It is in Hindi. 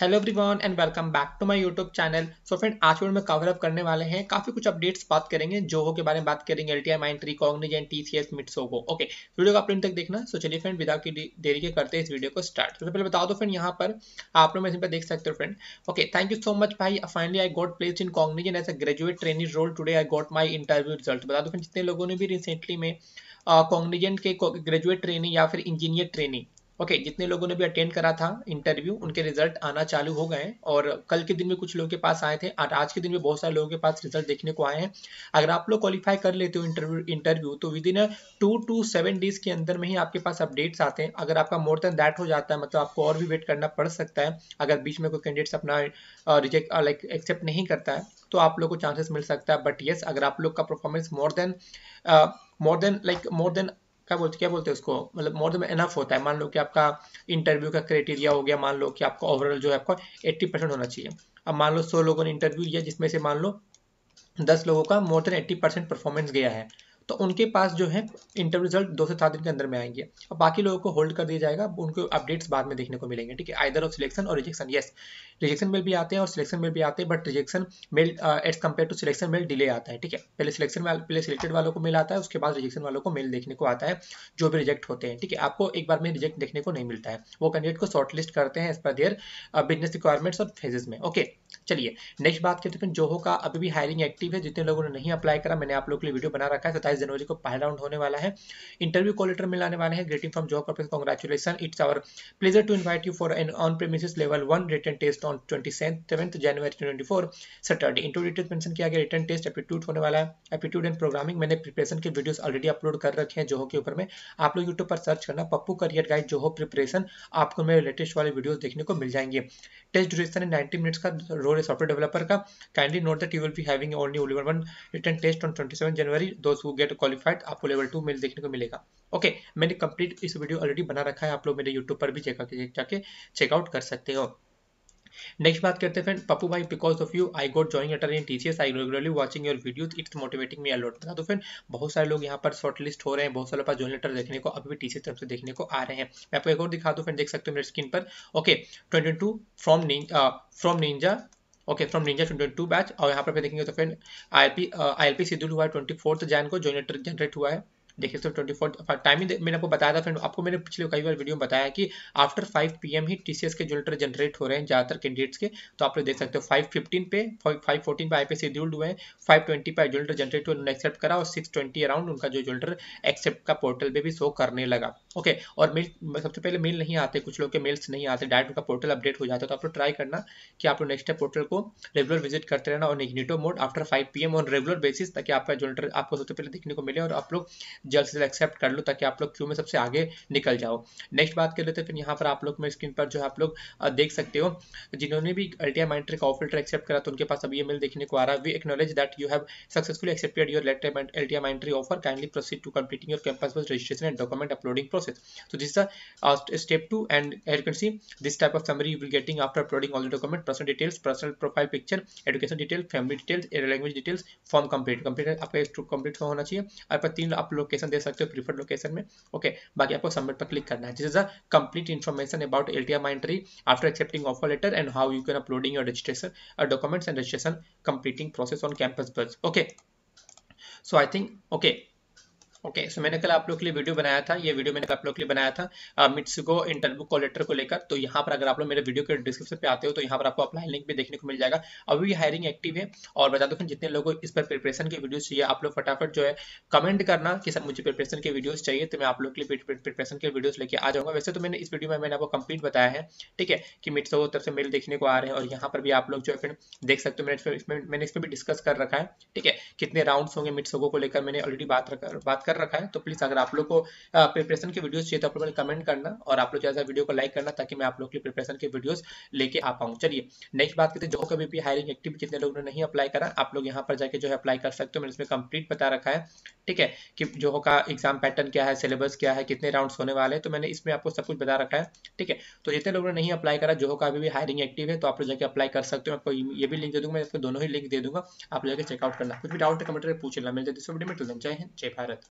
Hello everyone and welcome back to my YouTube channel so friend आज वीडियो में कवर अप करने वाले हैं काफी कुछ अपडेट्स बात करेंगे जोहो के बारे में बात करेंगे LTI Mindtree Cognizant and TCS मिट्सोगो ओके वीडियो को आप तक देखना सो चलिए फ्रेंड विदाउट की देरी के करते हैं इस वीडियो को स्टार्ट सबसे पहले बता दो फ्रेंड यहाँ पर आप लोग पर देख सकते हो friend okay thank you so much भाई finally I got place in Cognizant and a graduate training role today I got my interview result बता दो फ्रेंड जितने लोगों ने भी रिसेंटली में कॉग्निजेंट के ग्रेजुएट ट्रेनिंग या फिर इंजीनियर ट्रेनिंग ओके okay, जितने लोगों ने भी अटेंड करा था इंटरव्यू उनके रिजल्ट आना चालू हो गए और कल के दिन में कुछ लोगों के पास आए थे और आज के दिन में बहुत सारे लोगों के पास रिजल्ट देखने को आए हैं अगर आप लोग क्वालिफाई कर लेते हो इंटरव्यू इंटरव्यू तो within two to seven days के अंदर में ही आपके पास अपडेट्स आते हैं अगर आपका मोर देन दैट हो जाता है मतलब आपको और भी वेट करना पड़ सकता है अगर बीच में कोई कैंडिडेट्स अपना रिजेक्ट लाइक एक्सेप्ट नहीं करता है तो आप लोग को चांसेस मिल सकता है बट येस अगर आप लोग का performance more than more than like more than क्या बोलते क्या बोलते हैं उसको मतलब मोर देन एनफ होता है मान लो कि आपका इंटरव्यू का क्राइटेरिया हो गया मान लो कि आपका ओवरऑल जो है आपका एट्टी परसेंट होना चाहिए अब मान लो सौ लोगों ने इंटरव्यू लिया जिसमें से मान लो दस लोगों का more than eighty percent performance गया है तो उनके पास जो है इंटरव्यू रिजल्ट दो से सात दिन के अंदर में आएंगे और बाकी लोगों को होल्ड कर दिया जाएगा उनको अपडेट्स बाद में देखने को मिलेंगे ठीक है आइदर ऑफ सिलेक्शन और रिजेक्शन येस रिजेक्शन मेल भी आते हैं और सिलेक्शन मेल भी आते हैं but rejection mail as compare to selection mail delay आता है ठीक है पहले सिलेक्शन में पहले सिलेक्टेड वालों को मेल आता है उसके बाद रिजेक्शन वालों को मेल देखने को आता है जो भी रिजेक्ट होते हैं ठीक है आपको एक बार में रिजेक्ट देखने को नहीं मिलता है वो कैंडिडेट को लिस्ट करते हैं as per their business requirements और फेजेस में ओके okay. चलिए नेक्स्ट बात करते हैं जोहो का अभी भी हायरिंग एक्टिव है जितने लोगों ने नहीं अप्लाई करा मैंने आप लोगों के लिए वीडियो बना रखा है सत्ताईस जनवरी को पहला राउंड होने वाला है इंटरव्यू कॉल लेटर मिलाने वाले हैं greeting from Zoho professor congratulation it's our pleasure to invite you for an on premise level one written test on twenty seventh January twenty four Saturday interview details mention किया गया रिटर्न टेस्ट एप्टीट्यूड होने वाला है एप्टीट्यूड एंड प्रोग्रामिंग मैंने प्रिपरेशन के वीडियोस ऑलरेडी अपलोड कर रखे हैं जोहो के ऊपर में आप लोग यूट्यूब पर सर्च करना Pappu career guide Zoho preparation आपको मेरे लेटेस्ट वाले वीडियोस देखने को मिल जाएंगे टेस्ट ड्यूरेशन है 90 मिनट्स का role is software developer ka kindly note that you will be having only written test on 27 January those who get qualified आपको लेवल टू मिल देखने को मिलेगा ओके okay, मैंने कंप्लीट इस वीडियो ऑलरेडी बना रखा है आप लोग मेरे यूट्यूब पर भी चेकआउट कर सकते हो नेक्स्ट बात करते फ्रेंड पप्पू भाई because of you I got join अटर in teachers I regularly watching your video it's motivating me a lot था तो फ्रेंड बहुत सारे लोग यहाँ पर शॉर्ट लिस्ट हो रहे हैं बहुत सारे पास जॉइन लेटर देखने को अभी भी टीचर तरफ से देखने को आ रहे हैं मैं आपको एक और दिखा दूँ फ्रेंड देख सकते हो मेरे स्क्रीन पर okay twenty two from from ninja okay from ninja twenty two batch और यहाँ पर देखेंगे तो friend I P I L P schedule हुआ है ट्वेंटी फोर्थ जैन को जॉइन लेटर जनरेट हुआ है देखिए सर ट्वेंटी फोर टाइमिंग मैंने आपको बताया था फ्रेंड आपको मैंने पिछले कई बार वीडियो में बताया कि आफ्टर फाइव पी ही टी के जो जनरेट हो रहे हैं ज़्यादातर कैंडिडेट्स के तो आप लोग देख सकते हो फाइव फिफ्टीन पे फाइव फोर्टीन पे आई पे शेड्यूल्ड हुए हैं फाइव ट्वेंटी पे जो जनरेट हुए उन्होंने एक्सेप्ट करा और सिक्स ट्वेंटी अराउंड उनका जो जो एक्सेप्ट का पोर्टल पर भी शो करने लगा ओके और मेल सबसे पहले मेल नहीं आते कुछ लोग के मेल्स नहीं आते डायरेक्ट उनका पोर्टल अपडेट हो जाता है तो आप लोग ट्राई करना कि आप लोग नेक्स्ट पोर्टल को रेगुलर विजिट करते रहना और incognito mode after five P on regular basis ताकि आपका जो आपको सबसे पहले देखने को मिले और आप लोग जल्द से जल्द एक्सेप्ट कर लो ताकि आप लोग क्यू में सबसे आगे निकल जाओ नेक्स्ट बात कर लेते तो हैं फिर यहाँ पर आप लोग मेरे स्क्रीन पर जो है आप लोग देख सकते हो जिन्होंने भी अल्टिया माइंट्री का ऑफर एक्सेप्ट करा तो उनके पास अभी ये मेल देखने को आ रहा है we acknowledge that you have successful accepted your letter LTI Mindtree offer kindly proceed to completing your campus bus registration and document uploading process तो this step two and you this type of summary will getting after uploading all after personal all the document personal details detail profile picture education detail family details complete आपका कंप्लीट होना चाहिए आपका तीन आप लोग लोकेशन दे सकते हो प्रीफर्ड लोकेशन में ओके बाकी आपको सबमिट पर क्लिक करना है this is a complete information about L T M entry after accepting offer letter and how you can uploading your registration documents and registration completing process on campus bus okay so I think okay okay okay, so so मैंने कल आप लोग के लिए वीडियो बनाया था ये वीडियो मैंने आप लोग के लिए बनाया था मिट्सिको इंटरबुक कॉलेटर को लेकर तो यहाँ पर अगर आप लोग मेरे वीडियो के डिस्क्रिप्शन पे आते हो तो यहाँ पर आपको अप्लाई लिंक भी देखने को मिल जाएगा अभी भी हायरिंग एक्टिव है और बता दो जितने लोगों इस पर प्रिपरेशन के वीडियो चाहिए आप लोग फटाफट जो है कमेंट करना कि सर मुझे प्रिपरेशन के वीडियोज चाहिए तो मैं आप लोग के लिए प्रिपरेशन के वीडियोज लेके आ जाऊंगा वैसे तो मैंने इस वीडियो में मैंने आपको कंप्लीट बताया है ठीक है कि मिट्सुगो तरफ से मेल देखने को आ रहे हैं और यहाँ पर भी आप लोग जो है फिर देख सकते हो मैंने इसमें मैंने इस पर भी डिस्कस कर रखा है ठीक है कितने राउंड होंगे मिट्सुगो को लेकर मैंने ऑलरेडी बात बात कर कर रखा है तो प्लीज अगर आप लोग को प्रिपरेशन के वीडियो चाहिए तो आप लोग कमेंट करना और आप लोग ज्यादा वीडियो को लाइक करना ताकि मैं आप लोग के लिए प्रिपरेशन के वीडियोस लेके आ पाऊँ चलिए नेक्स्ट बात करते हैं जो कभी भी हायरिंग एक्टिव कितने लोगों ने नहीं अप्लाई करा आप लोग यहाँ पर जाकर जो है अप्लाई कर सकते हो मैंने इसमें कंप्लीट बता रखा है ठीक है कि जो का एग्जाम पैटर्न क्या है सिलेबस क्या है कितने राउंड होने वाले हैं तो मैंने इसमें आपको सब कुछ बता रखा है ठीक है तो जितने लोगों ने नहीं अप्लाई करा जो का अभी भी हायरिंग एक्टिव है तो आप लोग जाकर अप्लाई कर सकते हो आपको ये भी लिंक दे दूंगा मैं आपको दोनों ही लिंक दे दूंगा आप जाके चेकआउट करना कुछ भी डाउट कमेंट पूछ लेना मिलते हैं जय हिंद जय भारत